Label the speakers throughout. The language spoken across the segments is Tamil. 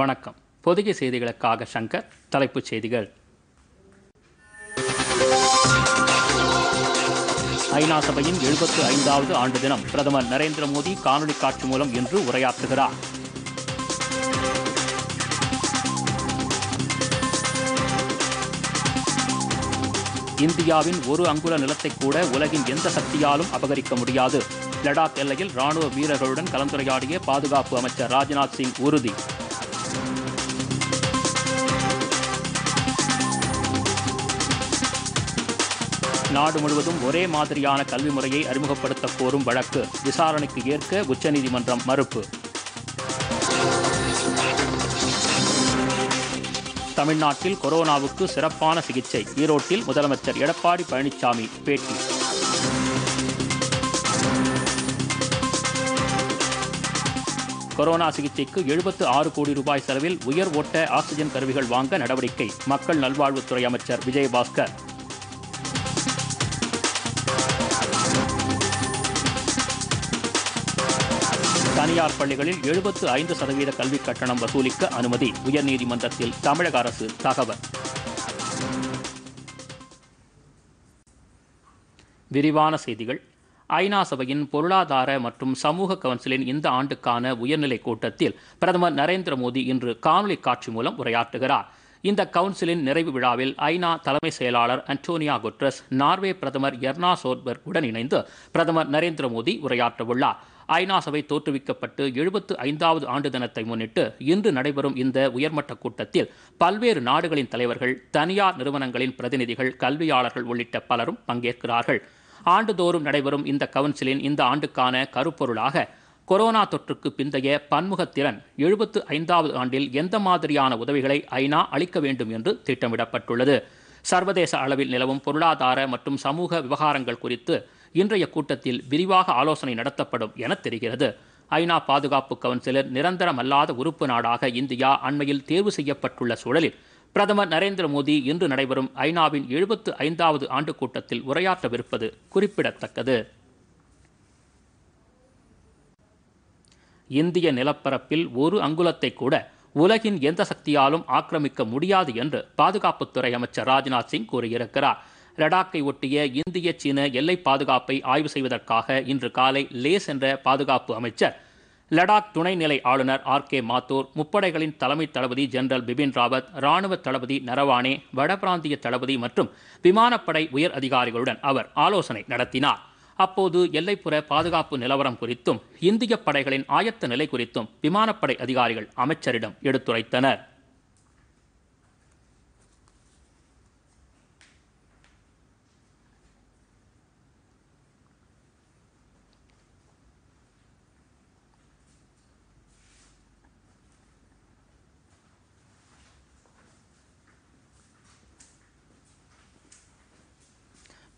Speaker 1: வணக்கம் பொதிகை செய்திகளுக்காக சங்கர் தலைப்புச் செய்திகள் ஐநா சபையின் எழுபத்து ஐந்தாவது ஆண்டு தினம் பிரதமர் நரேந்திர மோடி காணொலி காட்சி மூலம் இன்று உரையாற்றுகிறார் இந்தியாவின் ஒரு அங்குல நிலத்தை கூட உலகின் எந்த சக்தியாலும் அபகரிக்க முடியாது லடாக் எல்லையில் ராணுவ வீரர்களுடன் கலந்துரையாடிய பாதுகாப்பு அமைச்சர் ராஜ்நாத் சிங் உறுதி நாடு முழுவதும் ஒரே மாதிரியான கல்வி முறையை அறிமுகப்படுத்த கோரும் வழக்கு விசாரணைக்கு ஏற்க உச்சநீதிமன்றம் மறுப்பு தமிழ்நாட்டில் கொரோனாவுக்கு சிறப்பான சிகிச்சை ஈரோட்டில் முதலமைச்சர் எடப்பாடி பழனிசாமி பேட்டி கொரோனா சிகிச்சைக்கு எழுபத்து ஆறு கோடி ரூபாய் செலவில் உயர் ஓட்ட ஆக்சிஜன் கருவிகள் வாங்க நடவடிக்கை மக்கள் நல்வாழ்வுத்துறை அமைச்சர் விஜயபாஸ்கர் தனியார் பள்ளிகளில் எழுபத்து ஐந்து சதவீத கல்வி கட்டணம் வசூலிக்க அனுமதி உயர்நீதிமன்றத்தில் தமிழக அரசு தகவல் விரிவான செய்திகள் ஐநா சபையின் பொருளாதார மற்றும் சமூக கவுன்சிலின் இந்த ஆண்டுக்கான உயர்நிலைக் கூட்டத்தில் பிரதமர் நரேந்திர மோடி இன்று காணொலி காட்சி மூலம் உரையாற்றுகிறார் இந்த கவுன்சிலின் நிறைவு விழாவில் ஐநா தலைமை செயலாளர் அன்டோனியா குட்ரஸ் நார்வே பிரதமர் எர்னா சோர்பர்க் உடன் இணைந்து பிரதமர் நரேந்திர மோடி உரையாற்றவுள்ளார் ஐநா சபை தோற்றுவிக்கப்பட்டு எழுபத்து ஐந்தாவது ஆண்டு தினத்தை முன்னிட்டு இன்று நடைபெறும் இந்த உயர்மட்ட கூட்டத்தில் பல்வேறு நாடுகளின் தலைவர்கள் தனியார் நிறுவனங்களின் பிரதிநிதிகள் கல்வியாளர்கள் உள்ளிட்ட பலரும் பங்கேற்கிறார்கள் ஆண்டுதோறும் நடைபெறும் இந்த கவுன்சிலின் இந்த ஆண்டுக்கான கருப்பொருளாக கொரோனா தொற்றுக்கு பிந்தைய பன்முகத்திறன் எழுபத்து ஐந்தாவது ஆண்டில் எந்த மாதிரியான உதவிகளை ஐநா அளிக்க வேண்டும் என்று திட்டமிடப்பட்டுள்ளது சர்வதேச அளவில் நிலவும் பொருளாதார மற்றும் சமூக விவகாரங்கள் குறித்து இன்றைய கூட்டத்தில் விரிவாக ஆலோசனை நடத்தப்படும் என தெரிகிறது ஐநா பாதுகாப்பு கவுன்சிலர் நிரந்தரமல்லாத உறுப்பு நாடாக இந்தியா அண்மையில் தேர்வு செய்யப்பட்டுள்ள சூழலில் பிரதமர் நரேந்திர மோடி இன்று நடைபெறும் ஐநாவின் எழுபத்து ஐந்தாவது ஆண்டு கூட்டத்தில் உரையாற்றவிருப்பது குறிப்பிடத்தக்கது இந்திய நிலப்பரப்பில் ஒரு அங்குலத்தை கூட உலகின் எந்த சக்தியாலும் ஆக்கிரமிக்க முடியாது என்று பாதுகாப்புத்துறை அமைச்சர் ராஜ்நாத் சிங் கூறியிருக்கிறார் லடாக்கை ஒட்டிய இந்திய சீன எல்லை பாதுகாப்பை ஆய்வு செய்வதற்காக இன்று காலை லே சென்ற பாதுகாப்பு அமைச்சர் லடாக் துணைநிலை ஆளுநர் ஆர் கே மாத்தூர் முப்படைகளின் தலைமை தளபதி ஜெனரல் பிபின் ராவத் ராணுவ தளபதி நரவானே வடபிராந்திய தளபதி மற்றும் விமானப்படை உயர் அதிகாரிகளுடன் அவர் ஆலோசனை நடத்தினார் அப்போது எல்லைப்புற பாதுகாப்பு நிலவரம் குறித்தும் இந்திய படைகளின் ஆயத்த நிலை குறித்தும் விமானப்படை அதிகாரிகள் அமைச்சரிடம் எடுத்துரைத்தனர்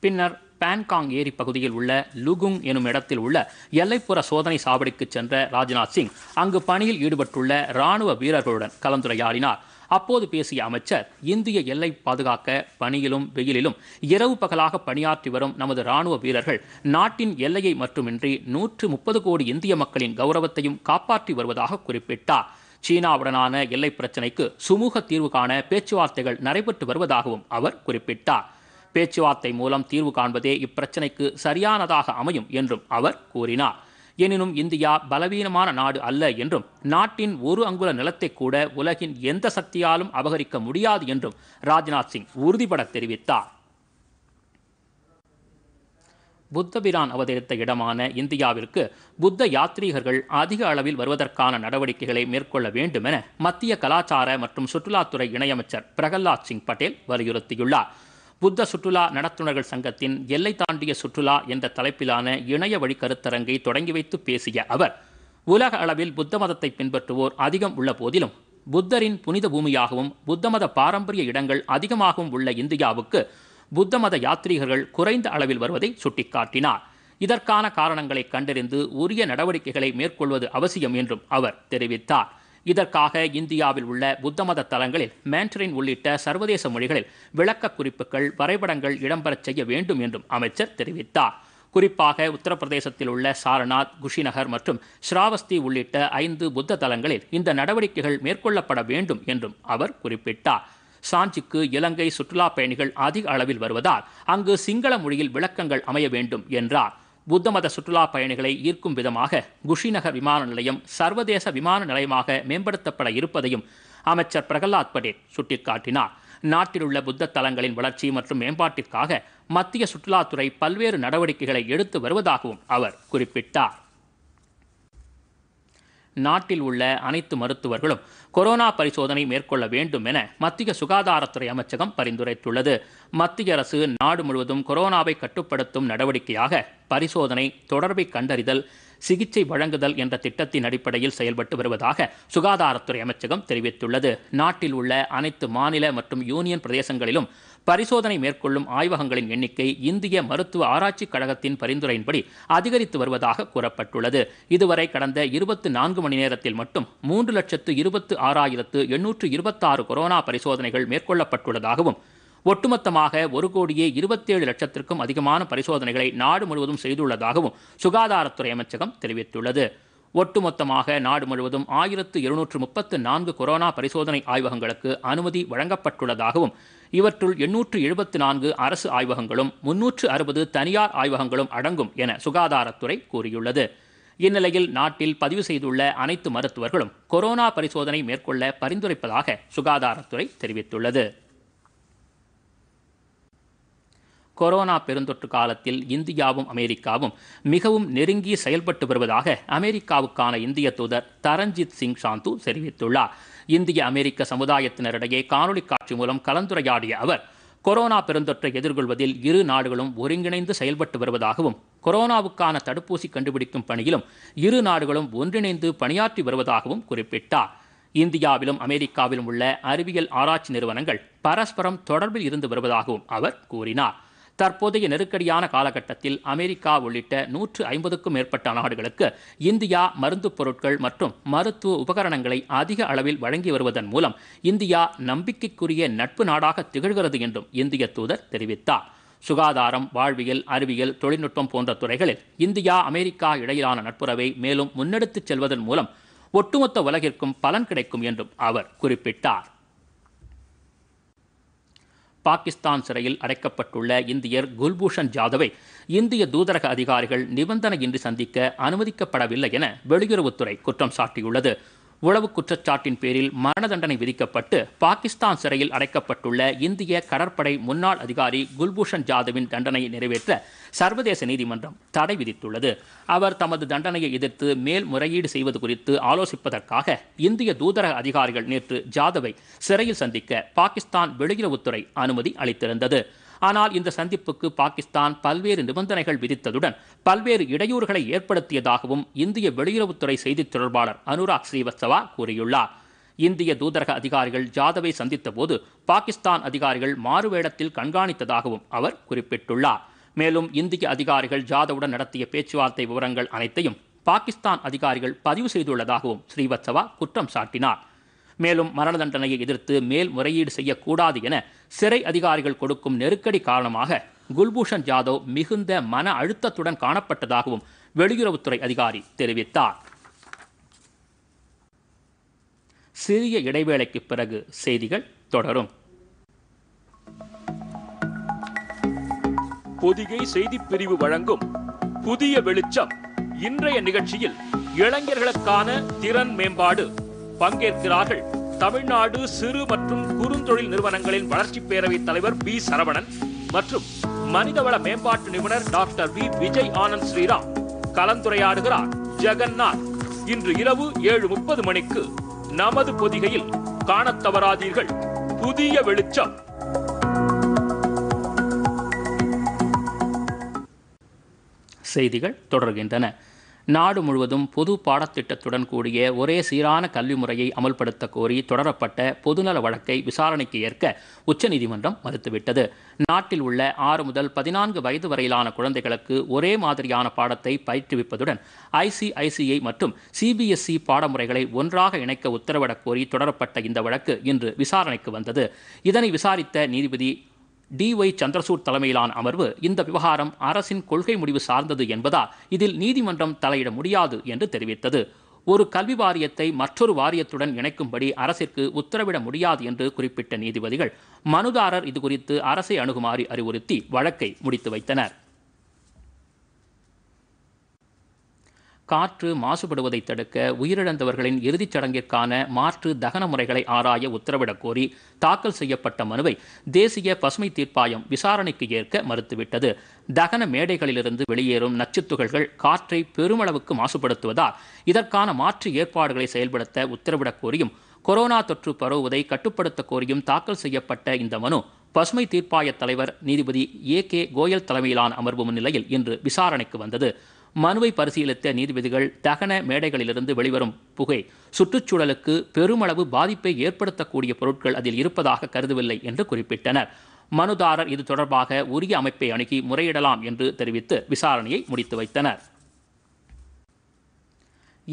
Speaker 1: பின்னர் பான்காங் ஏரி பகுதியில் உள்ள லுகுங் எனும் இடத்தில் உள்ள எல்லைப்புற சோதனை சாவடிக்கு சென்ற ராஜ்நாத் சிங் அங்கு பணியில் ஈடுபட்டுள்ள ராணுவ வீரர்களுடன் கலந்துரையாடினார் அப்போது பேசிய அமைச்சர் இந்திய எல்லை பாதுகாக்க பணியிலும் வெயிலிலும் இரவு பகலாக பணியாற்றி வரும் நமது ராணுவ வீரர்கள் நாட்டின் எல்லையை மட்டுமின்றி நூற்று முப்பது கோடி இந்திய மக்களின் கௌரவத்தையும் காப்பாற்றி வருவதாக குறிப்பிட்டார் சீனாவுடனான எல்லை பிரச்சினைக்கு சுமூக தீர்வு காண பேச்சுவார்த்தைகள் நடைபெற்று வருவதாகவும் அவர் குறிப்பிட்டார் பேச்சுவார்த்தை மூலம் தீர்வு காண்பதே இப்பிரச்சினைக்கு சரியானதாக அமையும் என்றும் அவர் கூறினார் எனினும் இந்தியா பலவீனமான நாடு அல்ல என்றும் நாட்டின் ஒரு அங்குல நிலத்தை கூட உலகின் எந்த சக்தியாலும் அபகரிக்க முடியாது என்றும் ராஜ்நாத் சிங் உறுதிபட தெரிவித்தார் புத்தபிரான் அவதரித்த இடமான இந்தியாவிற்கு புத்த யாத்ரீகர்கள் அதிக அளவில் வருவதற்கான நடவடிக்கைகளை மேற்கொள்ள வேண்டும் என மத்திய கலாச்சார மற்றும் சுற்றுலாத்துறை இணையமைச்சர் பிரகலாத் சிங் பட்டேல் வலியுறுத்தியுள்ளார் புத்த சுற்றுலா நடத்துனர்கள் சங்கத்தின் எல்லை தாண்டிய சுற்றுலா என்ற தலைப்பிலான இணைய வழி கருத்தரங்கை தொடங்கி வைத்து பேசிய அவர் உலக அளவில் புத்த மதத்தை பின்பற்றுவோர் அதிகம் உள்ள போதிலும் புத்தரின் புனித பூமியாகவும் புத்தமத பாரம்பரிய இடங்கள் அதிகமாகவும் உள்ள இந்தியாவுக்கு புத்தமத யாத்ரீகர்கள் குறைந்த அளவில் வருவதை சுட்டிக்காட்டினார் இதற்கான காரணங்களை கண்டறிந்து உரிய நடவடிக்கைகளை மேற்கொள்வது அவசியம் என்றும் அவர் தெரிவித்தார் இதற்காக இந்தியாவில் உள்ள புத்தமத தலங்களில் மேண்டரின் உள்ளிட்ட சர்வதேச மொழிகளில் விளக்க குறிப்புகள் வரைபடங்கள் இடம்பெறச் செய்ய வேண்டும் என்றும் அமைச்சர் தெரிவித்தார் குறிப்பாக உத்தரப்பிரதேசத்தில் உள்ள சாரநாத் குஷிநகர் மற்றும் ஸ்ராவஸ்தி உள்ளிட்ட ஐந்து புத்த தலங்களில் இந்த நடவடிக்கைகள் மேற்கொள்ளப்பட வேண்டும் என்றும் அவர் குறிப்பிட்டார் சாஞ்சிக்கு இலங்கை சுற்றுலா பயணிகள் அதிக அளவில் வருவதால் அங்கு சிங்கள மொழியில் விளக்கங்கள் அமைய வேண்டும் என்றார் புத்த மத சுற்றுலா பயணிகளை ஈர்க்கும் விதமாக குஷிநகர் விமான நிலையம் சர்வதேச விமான நிலையமாக மேம்படுத்தப்பட இருப்பதையும் அமைச்சர் பிரகலாத் படேல் சுட்டிக்காட்டினார் நாட்டிலுள்ள புத்த தலங்களின் வளர்ச்சி மற்றும் மேம்பாட்டிற்காக மத்திய சுற்றுலாத்துறை பல்வேறு நடவடிக்கைகளை எடுத்து வருவதாகவும் அவர் குறிப்பிட்டார் நாட்டில் உள்ள அனைத்து மருத்துவர்களும் கொரோனா பரிசோதனை மேற்கொள்ள வேண்டும் என மத்திய சுகாதாரத்துறை அமைச்சகம் பரிந்துரைத்துள்ளது மத்திய அரசு நாடு முழுவதும் கொரோனாவை கட்டுப்படுத்தும் நடவடிக்கையாக பரிசோதனை தொடர்பை கண்டறிதல் சிகிச்சை வழங்குதல் என்ற திட்டத்தின் அடிப்படையில் செயல்பட்டு வருவதாக சுகாதாரத்துறை அமைச்சகம் தெரிவித்துள்ளது நாட்டில் உள்ள அனைத்து மாநில மற்றும் யூனியன் பிரதேசங்களிலும் பரிசோதனை மேற்கொள்ளும் ஆய்வகங்களின் எண்ணிக்கை இந்திய மருத்துவ ஆராய்ச்சிக் கழகத்தின் பரிந்துரையின்படி அதிகரித்து வருவதாக கூறப்பட்டுள்ளது இதுவரை கடந்த இருபத்தி நான்கு மணி நேரத்தில் மட்டும் மூன்று லட்சத்து இருபத்து ஆறாயிரத்து எண்ணூற்று இருபத்தாறு கொரோனா பரிசோதனைகள் மேற்கொள்ளப்பட்டுள்ளதாகவும் ஒட்டுமொத்தமாக ஒரு கோடியே இருபத்தேழு லட்சத்திற்கும் அதிகமான பரிசோதனைகளை நாடு முழுவதும் செய்துள்ளதாகவும் சுகாதாரத்துறை அமைச்சகம் தெரிவித்துள்ளது ஒட்டுமொத்தமாக நாடு முழுவதும் ஆயிரத்து இருநூற்று முப்பத்து நான்கு கொரோனா பரிசோதனை ஆய்வகங்களுக்கு அனுமதி வழங்கப்பட்டுள்ளதாகவும் இவற்றுள் எண்ணூற்று எழுபத்து நான்கு அரசு ஆய்வகங்களும் முன்னூற்று அறுபது தனியார் ஆய்வகங்களும் அடங்கும் என சுகாதாரத்துறை கூறியுள்ளது இந்நிலையில் நாட்டில் பதிவு செய்துள்ள அனைத்து மருத்துவர்களும் கொரோனா பரிசோதனை மேற்கொள்ள பரிந்துரைப்பதாக சுகாதாரத்துறை தெரிவித்துள்ளது கொரோனா பெருந்தொற்று காலத்தில் இந்தியாவும் அமெரிக்காவும் மிகவும் நெருங்கி செயல்பட்டு வருவதாக அமெரிக்காவுக்கான இந்திய தூதர் தரஞ்சித் சிங் சாந்து தெரிவித்துள்ளார் இந்திய அமெரிக்க சமுதாயத்தினரிடையே காணொலி காட்சி மூலம் கலந்துரையாடிய அவர் கொரோனா பெருந்தொற்றை எதிர்கொள்வதில் இரு நாடுகளும் ஒருங்கிணைந்து செயல்பட்டு வருவதாகவும் கொரோனாவுக்கான தடுப்பூசி கண்டுபிடிக்கும் பணியிலும் இரு நாடுகளும் ஒன்றிணைந்து பணியாற்றி வருவதாகவும் குறிப்பிட்டார் இந்தியாவிலும் அமெரிக்காவிலும் உள்ள அறிவியல் ஆராய்ச்சி நிறுவனங்கள் பரஸ்பரம் தொடர்பில் இருந்து வருவதாகவும் அவர் கூறினார் தற்போதைய நெருக்கடியான காலகட்டத்தில் அமெரிக்கா உள்ளிட்ட நூற்று ஐம்பதுக்கும் மேற்பட்ட நாடுகளுக்கு இந்தியா மருந்து பொருட்கள் மற்றும் மருத்துவ உபகரணங்களை அதிக அளவில் வழங்கி வருவதன் மூலம் இந்தியா நம்பிக்கைக்குரிய நட்பு நாடாக திகழ்கிறது என்றும் இந்திய தூதர் தெரிவித்தார் சுகாதாரம் வாழ்வியல் அறிவியல் தொழில்நுட்பம் போன்ற துறைகளில் இந்தியா அமெரிக்கா இடையிலான நட்புறவை மேலும் முன்னெடுத்துச் செல்வதன் மூலம் ஒட்டுமொத்த உலகிற்கும் பலன் கிடைக்கும் என்றும் அவர் குறிப்பிட்டார் பாகிஸ்தான் சிறையில் அடைக்கப்பட்டுள்ள இந்தியர் குல்பூஷன் ஜாதவை இந்திய தூதரக அதிகாரிகள் நிபந்தனையின்றி சந்திக்க அனுமதிக்கப்படவில்லை என வெளியுறவுத்துறை குற்றம் சாட்டியுள்ளது உளவு குற்றச்சாட்டின் பேரில் மரண தண்டனை விதிக்கப்பட்டு பாகிஸ்தான் சிறையில் அடைக்கப்பட்டுள்ள இந்திய கடற்படை முன்னாள் அதிகாரி குல்பூஷன் ஜாதவின் தண்டனையை நிறைவேற்ற சர்வதேச நீதிமன்றம் தடை விதித்துள்ளது அவர் தமது தண்டனையை எதிர்த்து மேல்முறையீடு செய்வது குறித்து ஆலோசிப்பதற்காக இந்திய தூதரக அதிகாரிகள் நேற்று ஜாதவை சிறையில் சந்திக்க பாகிஸ்தான் வெளியுறவுத்துறை அனுமதி அளித்திருந்தது ஆனால் இந்த சந்திப்புக்கு பாகிஸ்தான் பல்வேறு நிபந்தனைகள் விதித்ததுடன் பல்வேறு இடையூறுகளை ஏற்படுத்தியதாகவும் இந்திய வெளியுறவுத்துறை செய்தித் தொடர்பாளர் அனுராக் ஸ்ரீவத்சவா கூறியுள்ளார் இந்திய தூதரக அதிகாரிகள் ஜாதவை சந்தித்த போது பாகிஸ்தான் அதிகாரிகள் மாறுவேடத்தில் கண்காணித்ததாகவும் அவர் குறிப்பிட்டுள்ளார் மேலும் இந்திய அதிகாரிகள் ஜாதவுடன் நடத்திய பேச்சுவார்த்தை விவரங்கள் அனைத்தையும் பாகிஸ்தான் அதிகாரிகள் பதிவு செய்துள்ளதாகவும் ஸ்ரீவத்சவா குற்றம் சாட்டினார் மேலும் மரண தண்டனையை எதிர்த்து மேல்முறையீடு செய்யக்கூடாது என சிறை அதிகாரிகள் கொடுக்கும் நெருக்கடி காரணமாக குல்பூஷன் ஜாதவ் மிகுந்த மன அழுத்தத்துடன் காணப்பட்டதாகவும் வெளியுறவுத்துறை அதிகாரி தெரிவித்தார் சிறிய இடைவேளைக்கு பிறகு செய்திகள் தொடரும் பொதிகை செய்தி பிரிவு வழங்கும் புதிய வெளிச்சம் இன்றைய நிகழ்ச்சியில் இளைஞர்களுக்கான திறன் மேம்பாடு பங்கேற்கிறார்கள் தமிழ்நாடு சிறு மற்றும் குறுந்தொழில் நிறுவனங்களின் வளர்ச்சி பேரவைத் தலைவர் பி சரவணன் மற்றும் மனிதவள மேம்பாட்டு நிபுணர் டாக்டர் வி விஜய் ஆனந்த் ஸ்ரீராம் கலந்துரையாடுகிறார் ஜெகன்னாத் இன்று இரவு ஏழு முப்பது மணிக்கு நமது பொதிகையில் காண தவறாதீர்கள் புதிய வெளிச்சம் செய்திகள் தொடர்கின்றன நாடு முழுவதும் பொது பாடத்திட்டத்துடன் கூடிய ஒரே சீரான கல்வி முறையை அமல்படுத்த கோரி தொடரப்பட்ட பொதுநல வழக்கை விசாரணைக்கு ஏற்க உச்சநீதிமன்றம் மறுத்துவிட்டது நாட்டில் உள்ள ஆறு முதல் பதினான்கு வயது வரையிலான குழந்தைகளுக்கு ஒரே மாதிரியான பாடத்தை பயிற்றுவிப்பதுடன் ஐசிஐசிஐ மற்றும் சிபிஎஸ்இ பாடமுறைகளை ஒன்றாக இணைக்க உத்தரவிடக் கோரி தொடரப்பட்ட இந்த வழக்கு இன்று விசாரணைக்கு வந்தது இதனை விசாரித்த நீதிபதி டி ஒய் சந்திரசூட் தலைமையிலான அமர்வு இந்த விவகாரம் அரசின் கொள்கை முடிவு சார்ந்தது என்பதால் இதில் நீதிமன்றம் தலையிட முடியாது என்று தெரிவித்தது ஒரு கல்வி வாரியத்தை மற்றொரு வாரியத்துடன் இணைக்கும்படி அரசிற்கு உத்தரவிட முடியாது என்று குறிப்பிட்ட நீதிபதிகள் மனுதாரர் இது குறித்து அரசை அணுகுமாறு அறிவுறுத்தி வழக்கை முடித்து வைத்தனர் காற்று மாசுபடுவதை தடுக்க உயிரிழந்தவர்களின் இறுதிச் சடங்கிற்கான மாற்று தகன முறைகளை ஆராய உத்தரவிடக் கோரி தாக்கல் செய்யப்பட்ட மனுவை தேசிய பசுமை தீர்ப்பாயம் விசாரணைக்கு ஏற்க மறுத்துவிட்டது தகன மேடைகளிலிருந்து வெளியேறும் நச்சுத்துகள்கள் காற்றை பெருமளவுக்கு மாசுபடுத்துவதால் இதற்கான மாற்று ஏற்பாடுகளை செயல்படுத்த உத்தரவிடக் கோரியும் கொரோனா தொற்று பரவுவதை கட்டுப்படுத்த கோரியும் தாக்கல் செய்யப்பட்ட இந்த மனு பசுமை தீர்ப்பாய தலைவர் நீதிபதி ஏ கே கோயல் தலைமையிலான அமர்வு முன்னிலையில் இன்று விசாரணைக்கு வந்தது மனுவை பரிசீலித்த நீதிபதிகள் தகன மேடைகளிலிருந்து வெளிவரும் புகை சுற்றுச்சூழலுக்கு பெருமளவு பாதிப்பை ஏற்படுத்தக்கூடிய பொருட்கள் அதில் இருப்பதாக கருதவில்லை என்று குறிப்பிட்டனர் மனுதாரர் இது தொடர்பாக உரிய அமைப்பை அணுகி முறையிடலாம் என்று தெரிவித்து விசாரணையை முடித்து வைத்தனர்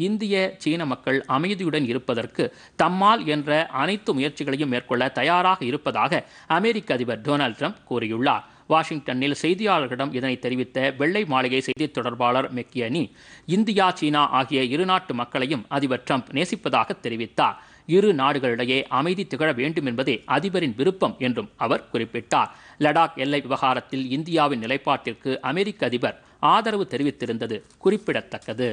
Speaker 1: இந்திய சீன மக்கள் அமைதியுடன் இருப்பதற்கு தம்மால் என்ற அனைத்து முயற்சிகளையும் மேற்கொள்ள தயாராக இருப்பதாக அமெரிக்க அதிபர் டொனால்ட் ட்ரம்ப் கூறியுள்ளார் வாஷிங்டனில் செய்தியாளர்களிடம் இதனை தெரிவித்த வெள்ளை மாளிகை செய்தி தொடர்பாளர் மெக்கியனி இந்தியா சீனா ஆகிய இரு நாட்டு மக்களையும் அதிபர் ட்ரம்ப் நேசிப்பதாக தெரிவித்தார் இரு நாடுகளிடையே அமைதி திகழ வேண்டும் என்பதே அதிபரின் விருப்பம் என்றும் அவர் குறிப்பிட்டார் லடாக் எல்லை விவகாரத்தில் இந்தியாவின் நிலைப்பாட்டிற்கு அமெரிக்க அதிபர் ஆதரவு தெரிவித்திருந்தது குறிப்பிடத்தக்கது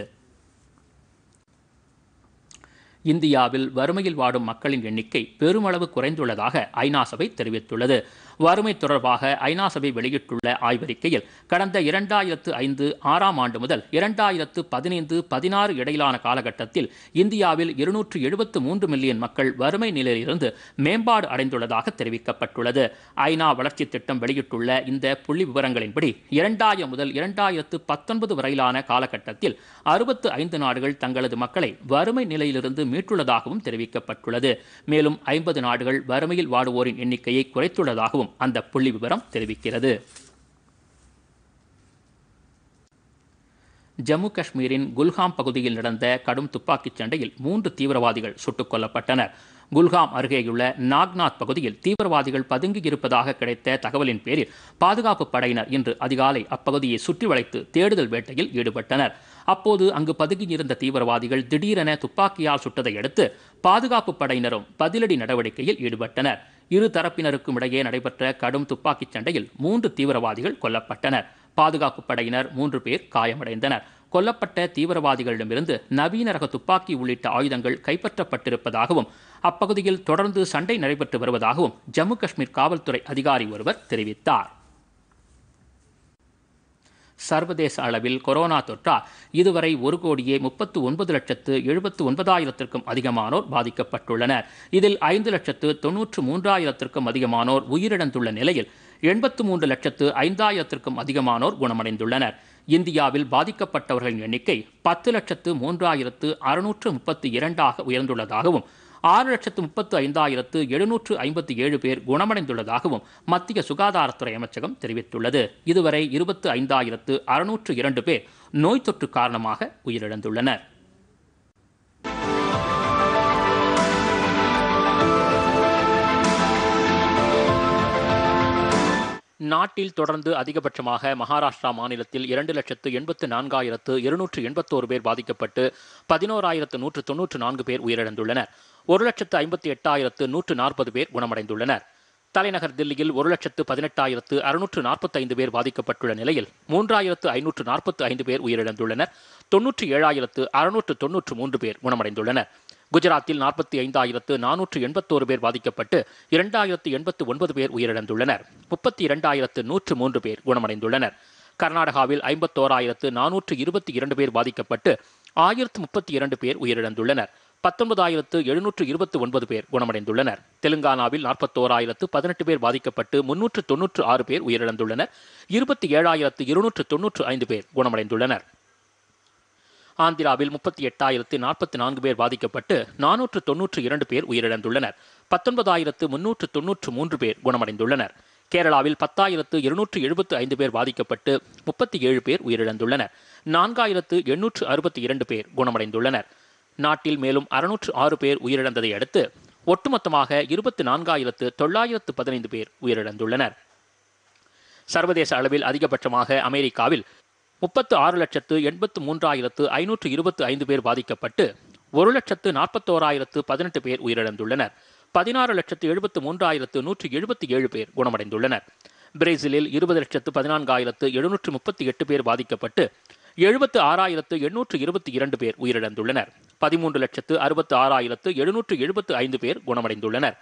Speaker 1: இந்தியாவில் வறுமையில் வாடும் மக்களின் எண்ணிக்கை பெருமளவு குறைந்துள்ளதாக ஐநா சபை தெரிவித்துள்ளது வறுமை தொடர்பாக ஐநா சபை வெளியிட்டுள்ள ஆய்வறிக்கையில் கடந்த இரண்டாயிரத்து ஐந்து ஆறாம் ஆண்டு முதல் இரண்டாயிரத்து பதினைந்து பதினாறு இடையிலான காலகட்டத்தில் இந்தியாவில் இருநூற்று எழுபத்து மூன்று மில்லியன் மக்கள் வறுமை நிலையிலிருந்து மேம்பாடு அடைந்துள்ளதாக தெரிவிக்கப்பட்டுள்ளது ஐநா வளர்ச்சி திட்டம் வெளியிட்டுள்ள இந்த புள்ளி விவரங்களின்படி இரண்டாயிரம் முதல் இரண்டாயிரத்து பத்தொன்பது வரையிலான காலகட்டத்தில் அறுபத்து ஐந்து நாடுகள் தங்களது மக்களை வறுமை நிலையிலிருந்து மீட்டுள்ளதாகவும் தெரிவிக்கப்பட்டுள்ளது மேலும் ஐம்பது நாடுகள் வறுமையில் வாடுவோரின் எண்ணிக்கையை குறைத்துள்ளதாகவும் உள்ளதாகவும் அந்த புள்ளி விவரம் தெரிவிக்கிறது ஜம்மு காஷ்மீரின் குல்ஹாம் பகுதியில் நடந்த கடும் துப்பாக்கிச் சண்டையில் மூன்று தீவிரவாதிகள் சுட்டுக் கொல்லப்பட்டனர் குல்காம் அருகேயுள்ள நாக்நாத் பகுதியில் தீவிரவாதிகள் பதுங்கி இருப்பதாக கிடைத்த தகவலின் பேரில் பாதுகாப்பு படையினர் இன்று அதிகாலை அப்பகுதியை சுற்றி வளைத்து தேடுதல் வேட்டையில் ஈடுபட்டனர் அப்போது அங்கு பதுங்கியிருந்த தீவிரவாதிகள் திடீரென துப்பாக்கியால் சுட்டதை அடுத்து பாதுகாப்பு படையினரும் பதிலடி நடவடிக்கையில் ஈடுபட்டனர் இரு தரப்பினருக்கும் இடையே நடைபெற்ற கடும் துப்பாக்கிச் சண்டையில் மூன்று தீவிரவாதிகள் கொல்லப்பட்டனர் பாதுகாப்பு படையினர் மூன்று பேர் காயமடைந்தனர் கொல்லப்பட்ட தீவிரவாதிகளிடமிருந்து நவீன ரக துப்பாக்கி உள்ளிட்ட ஆயுதங்கள் கைப்பற்றப்பட்டிருப்பதாகவும் அப்பகுதியில் தொடர்ந்து சண்டை நடைபெற்று வருவதாகவும் ஜம்மு காஷ்மீர் காவல்துறை அதிகாரி ஒருவர் தெரிவித்தார் சர்வதேச அளவில் கொரோனா தொற்றால் இதுவரை ஒரு கோடியே முப்பத்து ஒன்பது லட்சத்து எழுபத்து ஒன்பதாயிரத்திற்கும் அதிகமானோர் பாதிக்கப்பட்டுள்ளனர் இதில் ஐந்து லட்சத்து தொன்னூற்று மூன்றாயிரத்திற்கும் அதிகமானோர் உயிரிழந்துள்ள நிலையில் எண்பத்து மூன்று லட்சத்து ஐந்தாயிரத்திற்கும் அதிகமானோர் குணமடைந்துள்ளனர் இந்தியாவில் பாதிக்கப்பட்டவர்களின் எண்ணிக்கை பத்து லட்சத்து மூன்றாயிரத்து அறுநூற்று முப்பத்தி இரண்டாக உயர்ந்துள்ளதாகவும் ஆறு லட்சத்து முப்பத்து ஐந்தாயிரத்து எழுநூற்று ஐம்பத்தி ஏழு பேர் குணமடைந்துள்ளதாகவும் மத்திய சுகாதாரத்துறை அமைச்சகம் தெரிவித்துள்ளது இதுவரை இருபத்து ஐந்தாயிரத்து அறுநூற்று இரண்டு பேர் நோய் தொற்று காரணமாக உயிரிழந்துள்ளனர் நாட்டில் தொடர்ந்து அதிகபட்சமாக மகாராஷ்டிரா மாநிலத்தில் இரண்டு லட்சத்து எண்பத்து நான்காயிரத்து இருநூற்று எண்பத்தோரு பேர் பாதிக்கப்பட்டு பதினோராயிரத்து நூற்று தொன்னூற்று நான்கு பேர் உயிரிழந்துள்ளனர் ஒரு லட்சத்து ஐம்பத்தி எட்டாயிரத்து நூற்று நாற்பது பேர் குணமடைந்துள்ளனர் தலைநகர் தில்லியில் ஒரு லட்சத்து பதினெட்டாயிரத்து அறுநூற்று நாற்பத்தைந்து பேர் பாதிக்கப்பட்டுள்ள நிலையில் மூன்றாயிரத்து ஐநூற்று நாற்பத்து ஐந்து பேர் உயிரிழந்துள்ளனர் தொன்னூற்றி ஏழாயிரத்து அறுநூற்று தொன்னூற்று மூன்று பேர் குணமடைந்துள்ளனர் குஜராத்தில் நாற்பத்தி ஐந்தாயிரத்து நானூற்று எண்பத்தோரு பேர் பாதிக்கப்பட்டு இரண்டாயிரத்து எண்பத்து ஒன்பது பேர் உயிரிழந்துள்ளனர் முப்பத்தி இரண்டாயிரத்து நூற்று மூன்று பேர் குணமடைந்துள்ளனர் கர்நாடகாவில் ஐம்பத்தோராயிரத்து நானூற்று இருபத்தி இரண்டு பேர் பாதிக்கப்பட்டு ஆயிரத்து முப்பத்தி இரண்டு பேர் உயிரிழந்துள்ளனர் பத்தொன்பதாயிரத்து எழுநூற்று இருபத்தி ஒன்பது பேர் குணமடைந்துள்ளனர் தெலுங்கானாவில் நாற்பத்தோராயிரத்து பதினெட்டு பேர் பாதிக்கப்பட்டு முன்னூற்று தொன்னூற்று ஆறு பேர் உயிரிழந்துள்ளனர் இருபத்தி ஏழாயிரத்து இருநூற்று தொன்னூற்று ஐந்து பேர் குணமடைந்துள்ளனர் ஆந்திராவில் முப்பத்தி எட்டாயிரத்து நாற்பத்தி நான்கு பேர் பாதிக்கப்பட்டு நானூற்று தொன்னூற்று இரண்டு பேர் உயிரிழந்துள்ளனர் பத்தொன்பதாயிரத்து முன்னூற்று தொன்னூற்று மூன்று பேர் குணமடைந்துள்ளனர் கேரளாவில் பத்தாயிரத்து இருநூற்று எழுபத்து ஐந்து பேர் பாதிக்கப்பட்டு முப்பத்தி ஏழு பேர் உயிரிழந்துள்ளனர் நான்காயிரத்து எண்ணூற்று அறுபத்தி இரண்டு பேர் குணமடைந்துள்ளனர் நாட்டில் மேலும் அறுநூற்று ஆறு பேர் உயிரிழந்ததை அடுத்து ஒட்டுமொத்தமாக இருபத்தி நான்காயிரத்து தொள்ளாயிரத்து பதினைந்து பேர் உயிரிழந்துள்ளனர் சர்வதேச அளவில் அதிகபட்சமாக அமெரிக்காவில் முப்பத்து ஆறு லட்சத்து எண்பத்து மூன்றாயிரத்து ஐநூற்று இருபத்து ஐந்து பேர் பாதிக்கப்பட்டு ஒரு லட்சத்து நாற்பத்தோராயிரத்து பதினெட்டு பேர் உயிரிழந்துள்ளனர் பதினாறு லட்சத்து எழுபத்து மூன்றாயிரத்து நூற்று எழுபத்தி ஏழு பேர் குணமடைந்துள்ளனர் பிரேசிலில் இருபது லட்சத்து பதினான்காயிரத்து எழுநூற்று முப்பத்தி எட்டு பேர் பாதிக்கப்பட்டு எழுபத்து ஆறாயிரத்து எண்ணூற்று இருபத்தி இரண்டு பேர் உயிரிழந்துள்ளனர் பதிமூன்று லட்சத்து அறுபத்து ஆறாயிரத்து எழுநூற்று எழுபத்து ஐந்து பேர் குணமடைந்துள்ளனர்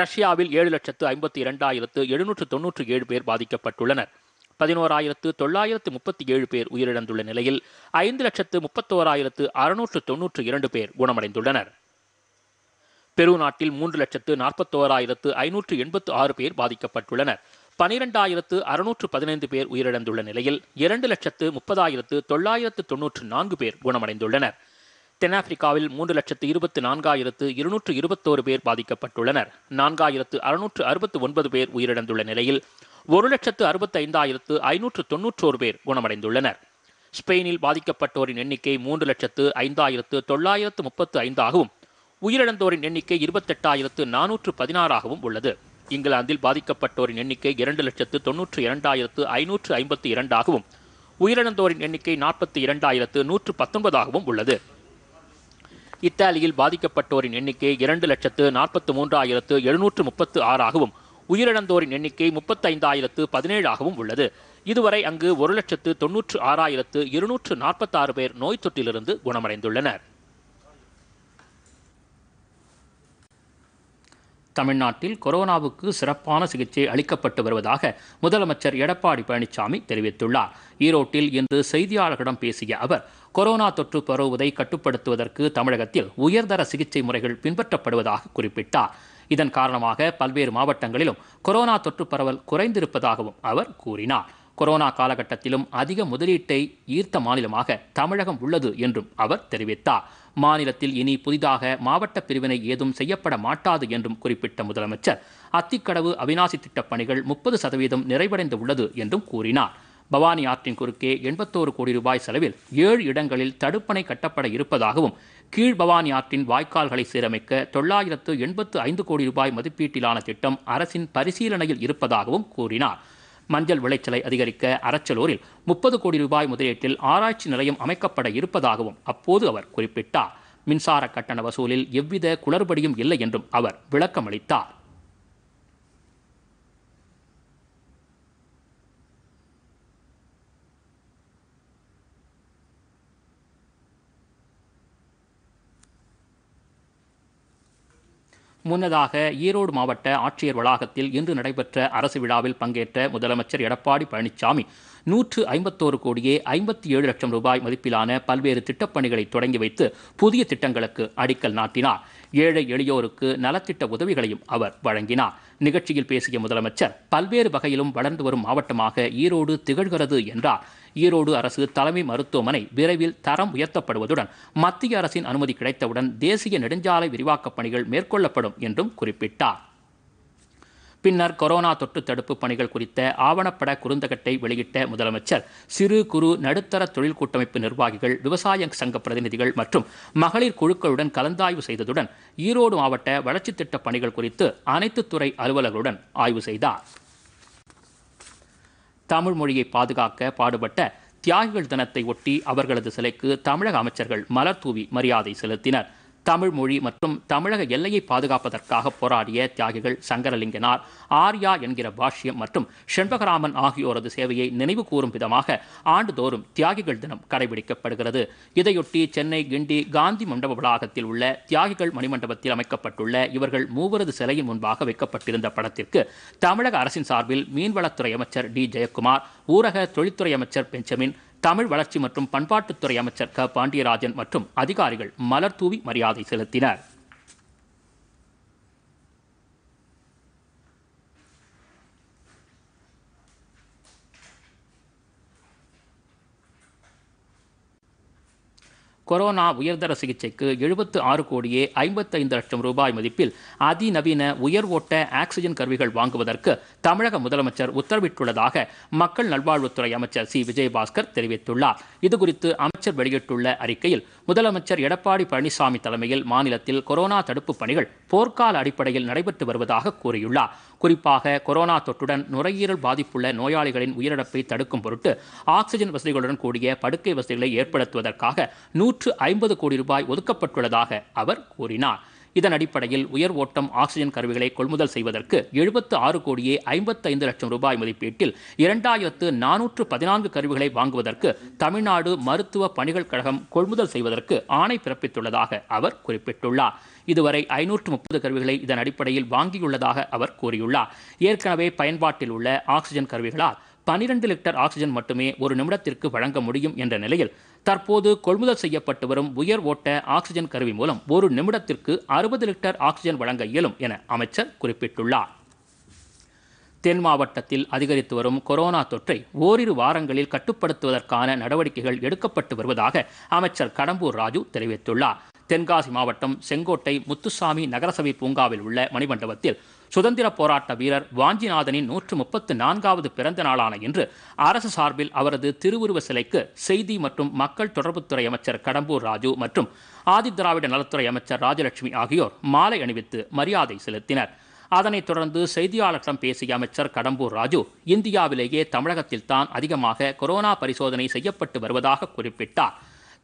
Speaker 1: ரஷ்யாவில் ஏழு லட்சத்து ஐம்பத்தி இரண்டாயிரத்து எழுநூற்று தொன்னூற்று ஏழு பேர் பாதிக்கப்பட்டுள்ளனர் பதினோராயிரத்து தொள்ளாயிரத்து முப்பத்தி ஏழு பேர் உயிரிழந்துள்ள நிலையில் ஐந்து லட்சத்து முப்பத்தோராயிரத்து அறுநூற்று தொன்னூற்று இரண்டு பேர் குணமடைந்துள்ளனர் பெரு நாட்டில் மூன்று லட்சத்து நாற்பத்தோராயிரத்து ஐநூற்று எண்பத்து ஆறு பேர் பாதிக்கப்பட்டுள்ளனர் பனிரெண்டாயிரத்து அறுநூற்று பதினைந்து பேர் உயிரிழந்துள்ள நிலையில் இரண்டு லட்சத்து முப்பதாயிரத்து தொள்ளாயிரத்து தொன்னூற்று நான்கு பேர் குணமடைந்துள்ளனர் தென்னாப்பிரிக்காவில் மூன்று லட்சத்து இருபத்தி நான்காயிரத்து இருநூற்று இருபத்தோரு பேர் பாதிக்கப்பட்டுள்ளனர் நான்காயிரத்து அறுநூற்று அறுபத்து ஒன்பது பேர் உயிரிழந்துள்ள நிலையில் ஒரு லட்சத்து ஐந்தாயிரத்து ஐநூற்று தொன்னூற்றோரு பேர் குணமடைந்துள்ளனர் ஸ்பெயினில் பாதிக்கப்பட்டோரின் எண்ணிக்கை மூன்று லட்சத்து ஐந்தாயிரத்து தொள்ளாயிரத்து முப்பத்து ஐந்தாகவும் உயிரிழந்தோரின் எண்ணிக்கை இருபத்தெட்டாயிரத்து நானூற்று பதினாறாகவும் உள்ளது இங்கிலாந்தில் பாதிக்கப்பட்டோரின் எண்ணிக்கை இரண்டு லட்சத்து தொன்னூற்று இரண்டாயிரத்து ஐநூற்று ஐம்பத்தி இரண்டாகவும் உயிரிழந்தோரின் எண்ணிக்கை நாற்பத்தி இரண்டாயிரத்து நூற்று பத்தொன்பதாகவும் உள்ளது இத்தாலியில் பாதிக்கப்பட்டோரின் எண்ணிக்கை இரண்டு லட்சத்து நாற்பத்து மூன்றாயிரத்து எழுநூற்று முப்பத்து ஆறாகவும் உயிரிழந்தோரின் எண்ணிக்கை முப்பத்தைந்தாயிரத்து பதினேழாகவும் உள்ளது இதுவரை அங்கு ஒரு லட்சத்து தொன்னூற்று ஆறாயிரத்து இருநூற்று நாற்பத்தாறு பேர் நோய் தொற்றிலிருந்து குணமடைந்துள்ளனர் தமிழ்நாட்டில் கொரோனாவுக்கு சிறப்பான சிகிச்சை அளிக்கப்பட்டு வருவதாக முதலமைச்சர் எடப்பாடி பழனிசாமி தெரிவித்துள்ளார் ஈரோட்டில் இன்று செய்தியாளர்களிடம் பேசிய அவர் கொரோனா தொற்று பரவுவதை கட்டுப்படுத்துவதற்கு தமிழகத்தில் உயர்தர சிகிச்சை முறைகள் பின்பற்றப்படுவதாக குறிப்பிட்டார் இதன் காரணமாக பல்வேறு மாவட்டங்களிலும் கொரோனா தொற்று பரவல் குறைந்திருப்பதாகவும் அவர் கூறினார் கொரோனா காலகட்டத்திலும் அதிக முதலீட்டை ஈர்த்த மாநிலமாக தமிழகம் உள்ளது என்றும் அவர் தெரிவித்தார் மாநிலத்தில் இனி புதிதாக மாவட்ட பிரிவினை ஏதும் செய்யப்பட மாட்டாது என்றும் குறிப்பிட்ட முதலமைச்சர் அத்திக்கடவு அவிநாசி திட்டப் பணிகள் முப்பது சதவீதம் நிறைவடைந்து உள்ளது என்றும் கூறினார் பவானி ஆற்றின் குறுக்கே எண்பத்தோரு கோடி ரூபாய் செலவில் ஏழு இடங்களில் தடுப்பணை கட்டப்பட இருப்பதாகவும் கீழ் பவானி ஆற்றின் வாய்க்கால்களை சீரமைக்க தொள்ளாயிரத்து எண்பத்து ஐந்து கோடி ரூபாய் மதிப்பீட்டிலான திட்டம் அரசின் பரிசீலனையில் இருப்பதாகவும் கூறினார் மஞ்சள் விளைச்சலை அதிகரிக்க அரச்சலூரில் முப்பது கோடி ரூபாய் முதலீட்டில் ஆராய்ச்சி நிலையம் அமைக்கப்பட இருப்பதாகவும் அப்போது அவர் குறிப்பிட்டார் மின்சார கட்டண வசூலில் எவ்வித குளறுபடியும் இல்லை என்றும் அவர் விளக்கமளித்தார் முன்னதாக ஈரோடு மாவட்ட ஆட்சியர் வளாகத்தில் இன்று நடைபெற்ற அரசு விழாவில் பங்கேற்ற முதலமைச்சர் எடப்பாடி பழனிசாமி நூற்று ஐம்பத்தோரு கோடியே ஐம்பத்தி ஏழு லட்சம் ரூபாய் மதிப்பிலான பல்வேறு திட்டப்பணிகளை தொடங்கி வைத்து புதிய திட்டங்களுக்கு அடிக்கல் நாட்டினார் ஏழை எளியோருக்கு நலத்திட்ட உதவிகளையும் அவர் வழங்கினார் நிகழ்ச்சியில் பேசிய முதலமைச்சர் பல்வேறு வகையிலும் வளர்ந்து வரும் மாவட்டமாக ஈரோடு திகழ்கிறது என்றார் ஈரோடு அரசு தலைமை மருத்துவமனை விரைவில் தரம் உயர்த்தப்படுவதுடன் மத்திய அரசின் அனுமதி கிடைத்தவுடன் தேசிய நெடுஞ்சாலை விரிவாக்கப் பணிகள் மேற்கொள்ளப்படும் என்றும் குறிப்பிட்டார் பின்னர் கொரோனா தொற்று தடுப்பு பணிகள் குறித்த ஆவணப்பட குறுந்தகட்டை வெளியிட்ட முதலமைச்சர் சிறு குறு நடுத்தர தொழில் கூட்டமைப்பு நிர்வாகிகள் விவசாய சங்க பிரதிநிதிகள் மற்றும் மகளிர் குழுக்களுடன் கலந்தாய்வு செய்ததுடன் ஈரோடு மாவட்ட வளர்ச்சி திட்ட பணிகள் குறித்து அனைத்து துறை அலுவலர்களுடன் ஆய்வு செய்தார் தமிழ் மொழியை பாதுகாக்க பாடுபட்ட தியாகிகள் தினத்தை ஒட்டி அவர்களது சிலைக்கு தமிழக அமைச்சர்கள் மலர் தூவி மரியாதை செலுத்தினர் தமிழ் மொழி மற்றும் தமிழக எல்லையை பாதுகாப்பதற்காக போராடிய தியாகிகள் சங்கரலிங்கனார் ஆர்யா என்கிற பாஷ்யம் மற்றும் செண்பகராமன் ஆகியோரது சேவையை நினைவு கூறும் விதமாக ஆண்டுதோறும் தியாகிகள் தினம் கடைபிடிக்கப்படுகிறது இதையொட்டி சென்னை கிண்டி காந்தி மண்டப வளாகத்தில் உள்ள தியாகிகள் மணிமண்டபத்தில் அமைக்கப்பட்டுள்ள இவர்கள் மூவரது சிலையின் முன்பாக வைக்கப்பட்டிருந்த படத்திற்கு தமிழக அரசின் சார்பில் மீன்வளத்துறை அமைச்சர் டி ஜெயக்குமார் ஊரக தொழில்துறை அமைச்சர் பெஞ்சமின் தமிழ் வளர்ச்சி மற்றும் பண்பாட்டுத்துறை அமைச்சர் க பாண்டியராஜன் மற்றும் அதிகாரிகள் மலர் தூவி மரியாதை செலுத்தினர் கொரோனா உயர்தர சிகிச்சைக்கு எழுபத்து ஆறு கோடியே ஐம்பத்தைந்து லட்சம் ரூபாய் மதிப்பில் அதிநவீன உயர் ஓட்ட ஆக்சிஜன் கருவிகள் வாங்குவதற்கு தமிழக முதலமைச்சர் உத்தரவிட்டுள்ளதாக மக்கள் நல்வாழ்வுத்துறை அமைச்சர் சி விஜயபாஸ்கர் தெரிவித்துள்ளார் இதுகுறித்து அமைச்சர் வெளியிட்டுள்ள அறிக்கையில் முதலமைச்சர் எடப்பாடி பழனிசாமி தலைமையில் மாநிலத்தில் கொரோனா தடுப்பு பணிகள் போர்க்கால அடிப்படையில் நடைபெற்று வருவதாக கூறியுள்ளார் குறிப்பாக கொரோனா தொற்றுடன் நுரையீரல் பாதிப்புள்ள நோயாளிகளின் உயிரிழப்பை தடுக்கும் பொருட்டு ஆக்சிஜன் வசதிகளுடன் கூடிய படுக்கை வசதிகளை ஏற்படுத்துவதற்காக நூறு நூற்று ஐம்பது கோடி ரூபாய் ஒதுக்கப்பட்டுள்ளதாக அவர் கூறினார் இதன் அடிப்படையில் உயர் ஓட்டம் ஆக்சிஜன் கருவிகளை கொள்முதல் செய்வதற்கு எழுபத்து ஆறு கோடியே ஐம்பத்தைந்து லட்சம் ரூபாய் மதிப்பீட்டில் இரண்டாயிரத்து நானூற்று பதினான்கு கருவிகளை வாங்குவதற்கு தமிழ்நாடு மருத்துவ பணிகள் கழகம் கொள்முதல் செய்வதற்கு ஆணை பிறப்பித்துள்ளதாக அவர் குறிப்பிட்டுள்ளார் இதுவரை ஐநூற்று முப்பது கருவிகளை இதன் அடிப்படையில் வாங்கியுள்ளதாக அவர் கூறியுள்ளார் ஏற்கனவே பயன்பாட்டில் உள்ள ஆக்சிஜன் கருவிகளால் பனிரெண்டு லிட்டர் ஆக்சிஜன் மட்டுமே ஒரு நிமிடத்திற்கு வழங்க முடியும் என்ற நிலையில் தற்போது கொள்முதல் செய்யப்பட்டு வரும் உயர் ஓட்ட ஆக்சிஜன் கருவி மூலம் ஒரு நிமிடத்திற்கு அறுபது லிட்டர் ஆக்சிஜன் வழங்க இயலும் என அமைச்சர் குறிப்பிட்டுள்ளார் தென் மாவட்டத்தில் அதிகரித்து வரும் கொரோனா தொற்றை ஓரிரு வாரங்களில் கட்டுப்படுத்துவதற்கான நடவடிக்கைகள் எடுக்கப்பட்டு வருவதாக அமைச்சர் கடம்பூர் ராஜு தெரிவித்துள்ளார் தென்காசி மாவட்டம் செங்கோட்டை முத்துசாமி நகரசபை பூங்காவில் உள்ள மணிமண்டபத்தில் சுதந்திர போராட்ட வீரர் வாஞ்சிநாதனின் நூற்று முப்பத்து நான்காவது பிறந்த நாளான இன்று அரசு சார்பில் அவரது திருவுருவ சிலைக்கு செய்தி மற்றும் மக்கள் தொடர்புத்துறை அமைச்சர் கடம்பூர் ராஜு மற்றும் ஆதிதிராவிட நலத்துறை அமைச்சர் ராஜலட்சுமி ஆகியோர் மாலை அணிவித்து மரியாதை செலுத்தினர் அதனைத் தொடர்ந்து செய்தியாளர்களிடம் பேசிய அமைச்சர் கடம்பூர் ராஜு இந்தியாவிலேயே தமிழகத்தில் தான் அதிகமாக கொரோனா பரிசோதனை செய்யப்பட்டு வருவதாக குறிப்பிட்டார்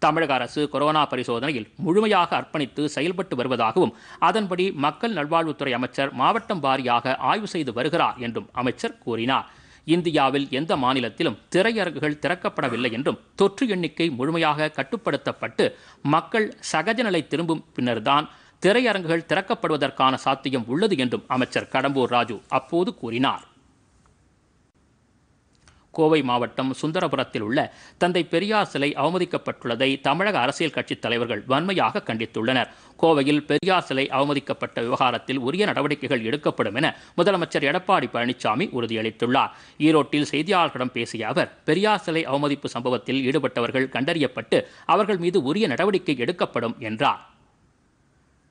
Speaker 1: தமிழக அரசு கொரோனா பரிசோதனையில் முழுமையாக அர்ப்பணித்து செயல்பட்டு வருவதாகவும் அதன்படி மக்கள் நல்வாழ்வுத்துறை அமைச்சர் மாவட்டம் வாரியாக ஆய்வு செய்து வருகிறார் என்றும் அமைச்சர் கூறினார் இந்தியாவில் எந்த மாநிலத்திலும் திரையரங்குகள் திறக்கப்படவில்லை என்றும் தொற்று எண்ணிக்கை முழுமையாக கட்டுப்படுத்தப்பட்டு மக்கள் சகஜ நிலை திரும்பும் பின்னர்தான் திரையரங்குகள் திறக்கப்படுவதற்கான சாத்தியம் உள்ளது என்றும் அமைச்சர் கடம்பூர் ராஜு அப்போது கூறினார் கோவை மாவட்டம் சுந்தரபுரத்தில் உள்ள தந்தை பெரியார் சிலை அவமதிக்கப்பட்டுள்ளதை தமிழக அரசியல் கட்சித் தலைவர்கள் வன்மையாக கண்டித்துள்ளனர் கோவையில் பெரியார் சிலை அவமதிக்கப்பட்ட விவகாரத்தில் உரிய நடவடிக்கைகள் எடுக்கப்படும் என முதலமைச்சர் எடப்பாடி பழனிசாமி உறுதியளித்துள்ளார் ஈரோட்டில் செய்தியாளர்களிடம் பேசிய அவர் பெரியார் சிலை அவமதிப்பு சம்பவத்தில் ஈடுபட்டவர்கள் கண்டறியப்பட்டு அவர்கள் மீது உரிய நடவடிக்கை எடுக்கப்படும் என்றார்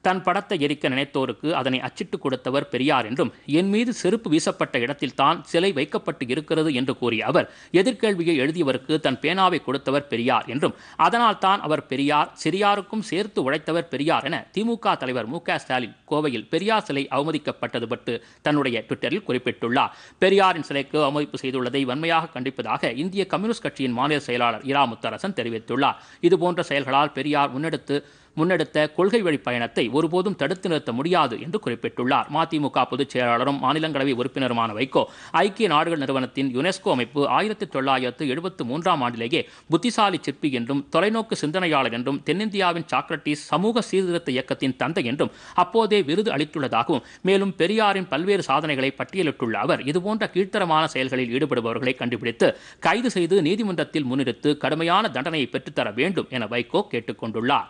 Speaker 1: தன் படத்தை எரிக்க நினைத்தோருக்கு அதனை அச்சிட்டு கொடுத்தவர் பெரியார் என்றும் என் மீது செருப்பு வீசப்பட்ட இடத்தில் தான் சிலை வைக்கப்பட்டு இருக்கிறது என்று கூறிய அவர் எதிர்கேள்வியை எழுதியவருக்கு தன் பேனாவை கொடுத்தவர் பெரியார் என்றும் அதனால் தான் அவர் பெரியார் சிறியாருக்கும் சேர்த்து உழைத்தவர் பெரியார் என திமுக தலைவர் மு ஸ்டாலின் கோவையில் பெரியார் சிலை அவமதிக்கப்பட்டது பட்டு தன்னுடைய ட்விட்டரில் குறிப்பிட்டுள்ளார் பெரியாரின் சிலைக்கு அவமதிப்பு செய்துள்ளதை வன்மையாக கண்டிப்பதாக இந்திய கம்யூனிஸ்ட் கட்சியின் மாநில செயலாளர் இரா முத்தரசன் தெரிவித்துள்ளார் இதுபோன்ற செயல்களால் பெரியார் முன்னெடுத்து முன்னெடுத்த கொள்கை வழி பயணத்தை ஒருபோதும் தடுத்து நிறுத்த முடியாது என்று குறிப்பிட்டுள்ளார் மதிமுக பொதுச் செயலாளரும் மாநிலங்களவை உறுப்பினருமான வைகோ ஐக்கிய நாடுகள் நிறுவனத்தின் யுனெஸ்கோ அமைப்பு ஆயிரத்தி தொள்ளாயிரத்து எழுபத்து மூன்றாம் ஆண்டிலேயே புத்திசாலி சிற்பி என்றும் தொலைநோக்கு சிந்தனையாளர் என்றும் தென்னிந்தியாவின் சாக்ரட்டிஸ் சமூக சீர்திருத்த இயக்கத்தின் தந்தை என்றும் அப்போதே விருது அளித்துள்ளதாகவும் மேலும் பெரியாரின் பல்வேறு சாதனைகளை பட்டியலிட்டுள்ள அவர் இதுபோன்ற கீழ்த்தரமான செயல்களில் ஈடுபடுபவர்களை கண்டுபிடித்து கைது செய்து நீதிமன்றத்தில் முன்னிறுத்து கடுமையான தண்டனையை பெற்றுத்தர வேண்டும் என வைகோ கேட்டுக்கொண்டுள்ளார்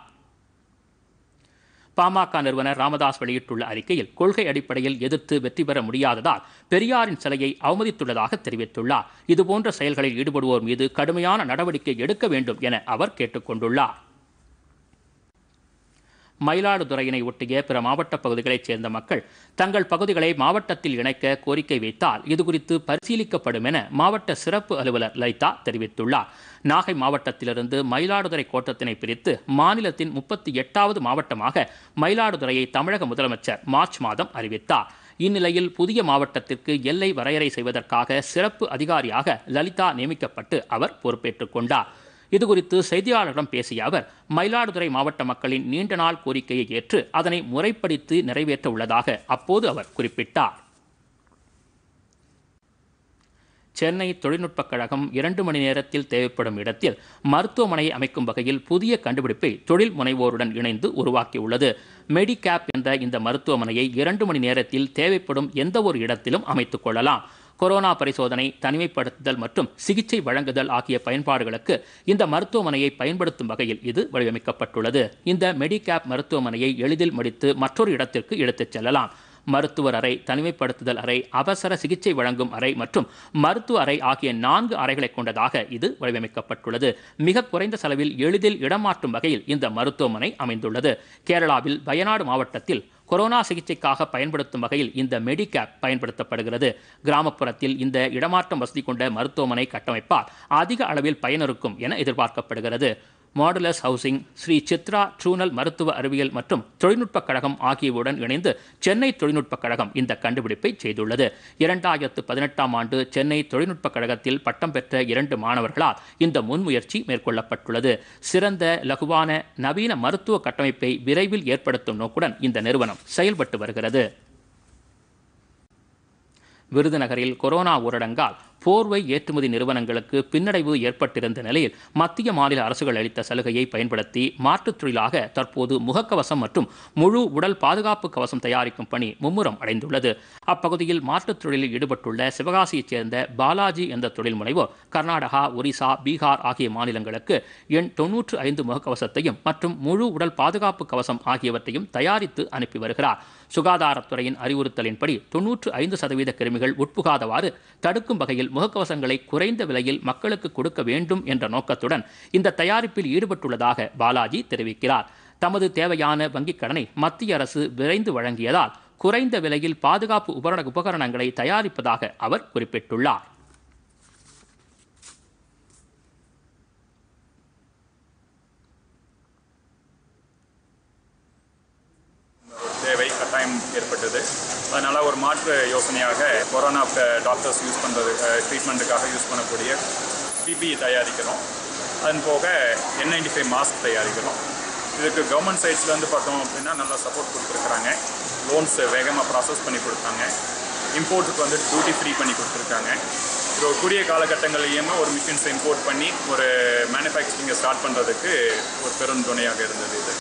Speaker 1: பாமக நிறுவனர் ராமதாஸ் வெளியிட்டுள்ள அறிக்கையில் கொள்கை அடிப்படையில் எதிர்த்து வெற்றி பெற முடியாததால் பெரியாரின் சிலையை அவமதித்துள்ளதாக தெரிவித்துள்ளார் இதுபோன்ற செயல்களில் ஈடுபடுவோர் மீது கடுமையான நடவடிக்கை எடுக்க வேண்டும் என அவர் கொண்டுள்ளார் மயிலாடுதுறையினை ஒட்டிய பிற மாவட்ட பகுதிகளைச் சேர்ந்த மக்கள் தங்கள் பகுதிகளை மாவட்டத்தில் இணைக்க கோரிக்கை வைத்தால் இதுகுறித்து பரிசீலிக்கப்படும் என மாவட்ட சிறப்பு அலுவலர் லலிதா தெரிவித்துள்ளார் நாகை மாவட்டத்திலிருந்து மயிலாடுதுறை கோட்டத்தினை பிரித்து மாநிலத்தின் முப்பத்தி எட்டாவது மாவட்டமாக மயிலாடுதுறையை தமிழக முதலமைச்சர் மார்ச் மாதம் அறிவித்தார் இந்நிலையில் புதிய மாவட்டத்திற்கு எல்லை வரையறை செய்வதற்காக சிறப்பு அதிகாரியாக லலிதா நியமிக்கப்பட்டு அவர் பொறுப்பேற்றுக் கொண்டார் இதுகுறித்து செய்தியாளர்களிடம் பேசிய அவர் மயிலாடுதுறை மாவட்ட மக்களின் நீண்ட நாள் கோரிக்கையை ஏற்று அதனை முறைப்படுத்தி நிறைவேற்ற உள்ளதாக அப்போது அவர் குறிப்பிட்டார் சென்னை தொழில்நுட்பக் கழகம் இரண்டு மணி நேரத்தில் தேவைப்படும் இடத்தில் மருத்துவமனையை அமைக்கும் வகையில் புதிய கண்டுபிடிப்பை தொழில் முனைவோருடன் இணைந்து உருவாக்கியுள்ளது மெடிகேப் என்ற இந்த மருத்துவமனையை இரண்டு மணி நேரத்தில் தேவைப்படும் எந்த ஒரு இடத்திலும் அமைத்துக் கொள்ளலாம் கொரோனா பரிசோதனை தனிமைப்படுத்துதல் மற்றும் சிகிச்சை வழங்குதல் ஆகிய பயன்பாடுகளுக்கு இந்த மருத்துவமனையை பயன்படுத்தும் வகையில் இது வடிவமைக்கப்பட்டுள்ளது இந்த மெடிகேப் மருத்துவமனையை எளிதில் முடித்து மற்றொரு இடத்திற்கு எடுத்துச் செல்லலாம் மருத்துவர் அறை தனிமைப்படுத்துதல் அறை அவசர சிகிச்சை வழங்கும் அறை மற்றும் மருத்துவ அறை ஆகிய நான்கு அறைகளை கொண்டதாக இது வடிவமைக்கப்பட்டுள்ளது மிக குறைந்த செலவில் எளிதில் இடமாற்றும் வகையில் இந்த மருத்துவமனை அமைந்துள்ளது கேரளாவில் வயநாடு மாவட்டத்தில் கொரோனா சிகிச்சைக்காக பயன்படுத்தும் வகையில் இந்த மெடிகேப் பயன்படுத்தப்படுகிறது கிராமப்புறத்தில் இந்த இடமாற்றம் வசதி கொண்ட மருத்துவமனை கட்டமைப்பால் அதிக அளவில் பயனிருக்கும் என எதிர்பார்க்கப்படுகிறது மாடுலஸ் ஹவுசிங் ஸ்ரீ சித்ரா ட்ரூனல் மருத்துவ அறிவியல் மற்றும் தொழில்நுட்பக் கழகம் ஆகியவுடன் இணைந்து சென்னை தொழில்நுட்பக் கழகம் இந்த கண்டுபிடிப்பை செய்துள்ளது இரண்டாயிரத்து பதினெட்டாம் ஆண்டு சென்னை தொழில்நுட்பக் கழகத்தில் பட்டம் பெற்ற இரண்டு மாணவர்களால் இந்த முன்முயற்சி மேற்கொள்ளப்பட்டுள்ளது சிறந்த லகுவான நவீன மருத்துவ கட்டமைப்பை விரைவில் ஏற்படுத்தும் நோக்குடன் இந்த நிறுவனம் செயல்பட்டு வருகிறது விருதுநகரில் கொரோனா ஊரடங்கால் போர்வை ஏற்றுமதி நிறுவனங்களுக்கு பின்னடைவு ஏற்பட்டிருந்த நிலையில் மத்திய மாநில அரசுகள் அளித்த சலுகையை பயன்படுத்தி மாற்றுத் தொழிலாக தற்போது முகக்கவசம் மற்றும் முழு உடல் பாதுகாப்பு கவசம் தயாரிக்கும் பணி மும்முரம் அடைந்துள்ளது அப்பகுதியில் மாற்றுத் தொழிலில் ஈடுபட்டுள்ள சிவகாசியைச் சேர்ந்த பாலாஜி என்ற தொழில் முனைவோர் கர்நாடகா ஒரிசா பீகார் ஆகிய மாநிலங்களுக்கு எண் தொன்னூற்று ஐந்து முகக்கவசத்தையும் மற்றும் முழு உடல் பாதுகாப்பு கவசம் ஆகியவற்றையும் தயாரித்து அனுப்பி வருகிறார் சுகாதாரத்துறையின் அறிவுறுத்தலின்படி தொன்னூற்று ஐந்து சதவீத கிருமிகள் உட்புகாதவாறு தடுக்கும் வகையில் முகக்கவசங்களை குறைந்த விலையில் மக்களுக்கு கொடுக்க வேண்டும் என்ற நோக்கத்துடன் இந்த தயாரிப்பில் ஈடுபட்டுள்ளதாக பாலாஜி தெரிவிக்கிறார் தமது தேவையான வங்கிக் கடனை மத்திய அரசு விரைந்து வழங்கியதால் குறைந்த விலையில் பாதுகாப்பு உபகரண உபகரணங்களை தயாரிப்பதாக அவர் குறிப்பிட்டுள்ளார் யோசனையாக கொரோனா டாக்டர்ஸ் யூஸ் பண்ணுறது ட்ரீட்மெண்ட்டுக்காக யூஸ் பண்ணக்கூடிய பிபிஇ தயாரிக்கிறோம் அதன் போக என் நைன்டி ஃபைவ் மாஸ்க் தயாரிக்கிறோம் இதுக்கு கவர்மெண்ட் சைட்ஸ்லேருந்து பார்த்தோம் அப்படின்னா நல்லா சப்போர்ட் கொடுத்துருக்குறாங்க லோன்ஸ் வேகமாக ப்ராசஸ் பண்ணி கொடுத்தாங்க இம்போர்ட்டுக்கு வந்து டியூட்டி ஃப்ரீ பண்ணி கொடுத்துருக்காங்க இது ஒரு கூடிய காலகட்டங்கள்லேயுமே ஒரு மிஷின்ஸை இம்போர்ட் பண்ணி ஒரு மேனுஃபேக்சரிங்கை ஸ்டார்ட் பண்ணுறதுக்கு ஒரு பெரும் துணையாக இருந்தது இது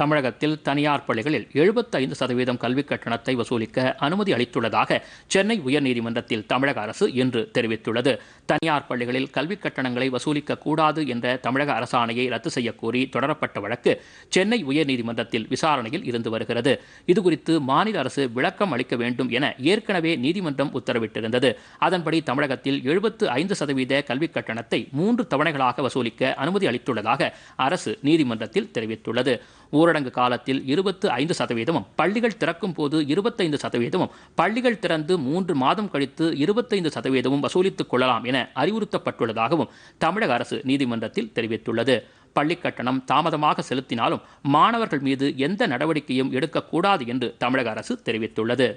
Speaker 1: தமிழகத்தில் தனியார் பள்ளிகளில் எழுபத்தைந்து சதவீதம் கல்விக் கட்டணத்தை வசூலிக்க அனுமதி அளித்துள்ளதாக சென்னை உயர்நீதிமன்றத்தில் தமிழக அரசு இன்று தெரிவித்துள்ளது தனியார் பள்ளிகளில் கல்விக் கட்டணங்களை வசூலிக்க கூடாது என்ற தமிழக அரசாணையை ரத்து செய்யக்கோரி தொடரப்பட்ட வழக்கு சென்னை உயர்நீதிமன்றத்தில் விசாரணையில் இருந்து வருகிறது இதுகுறித்து மாநில அரசு விளக்கம் அளிக்க வேண்டும் என ஏற்கனவே நீதிமன்றம் உத்தரவிட்டிருந்தது அதன்படி தமிழகத்தில் எழுபத்து ஐந்து சதவீத கல்விக் கட்டணத்தை மூன்று தவணைகளாக வசூலிக்க அனுமதி அளித்துள்ளதாக அரசு நீதிமன்றத்தில் தெரிவித்துள்ளது ஊரடங்கு காலத்தில் இருபத்து ஐந்து சதவீதமும் பள்ளிகள் திறக்கும் போது இருபத்தைந்து சதவீதமும் பள்ளிகள் திறந்து மூன்று மாதம் கழித்து இருபத்தைந்து சதவீதமும் வசூலித்துக் கொள்ளலாம் என அறிவுறுத்தப்பட்டுள்ளதாகவும் தமிழக அரசு நீதிமன்றத்தில் தெரிவித்துள்ளது பள்ளி கட்டணம் தாமதமாக செலுத்தினாலும் மாணவர்கள் மீது எந்த நடவடிக்கையும் எடுக்கக்கூடாது என்று தமிழக அரசு தெரிவித்துள்ளது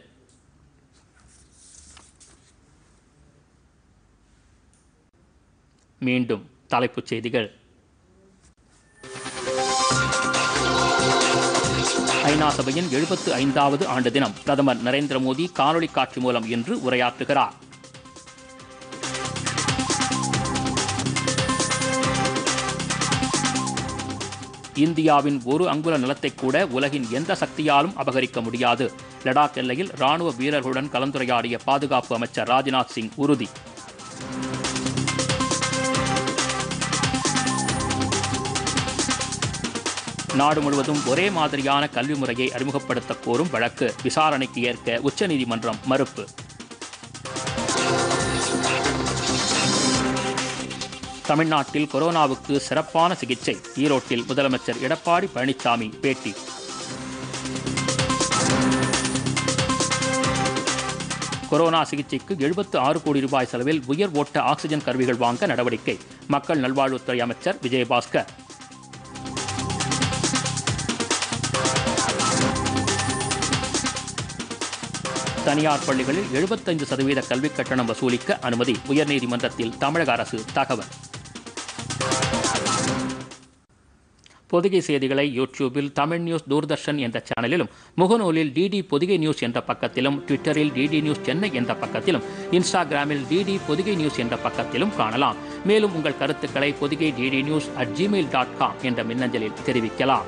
Speaker 1: மீண்டும் தலைப்புச் செய்திகள் ஐநா சபையின் எழுபத்து ஐந்தாவது ஆண்டு தினம் பிரதமர் நரேந்திர மோடி காணொலி காட்சி மூலம் இன்று உரையாற்றுகிறார் இந்தியாவின் ஒரு அங்குல நிலத்தை கூட உலகின் எந்த சக்தியாலும் அபகரிக்க முடியாது லடாக் எல்லையில் ராணுவ வீரர்களுடன் கலந்துரையாடிய பாதுகாப்பு அமைச்சர் ராஜ்நாத் சிங் உறுதி நாடு முழுவதும் ஒரே மாதிரியான கல்வி முறையை அறிமுகப்படுத்த கோரும் வழக்கு விசாரணைக்கு ஏற்க உச்சநீதிமன்றம் மறுப்பு தமிழ்நாட்டில் கொரோனாவுக்கு சிறப்பான சிகிச்சை ஈரோட்டில் முதலமைச்சர் எடப்பாடி பழனிசாமி பேட்டி கொரோனா சிகிச்சைக்கு எழுபத்து ஆறு கோடி ரூபாய் செலவில் உயர் ஓட்ட ஆக்சிஜன் கருவிகள் வாங்க நடவடிக்கை மக்கள் நல்வாழ்வுத்துறை அமைச்சர் விஜயபாஸ்கர் தனியார் பள்ளிகளில் எழுபத்தைந்து சதவீத கல்விக் கட்டணம் வசூலிக்க அனுமதி உயர்நீதிமன்றத்தில் தமிழக அரசு தகவல் பொதிகை செய்திகளை யூடியூபில் தமிழ் நியூஸ் தூர்தர்ஷன் என்ற சேனலிலும் முகநூலில் டிடி பொதிகை நியூஸ் என்ற பக்கத்திலும் ட்விட்டரில் டிடி நியூஸ் சென்னை என்ற பக்கத்திலும் இன்ஸ்டாகிராமில் டிடி பொதிகை நியூஸ் என்ற பக்கத்திலும் காணலாம் மேலும் உங்கள் கருத்துக்களை Podhigai DD news at gmail dot com என்ற மின்னஞ்சலில் தெரிவிக்கலாம்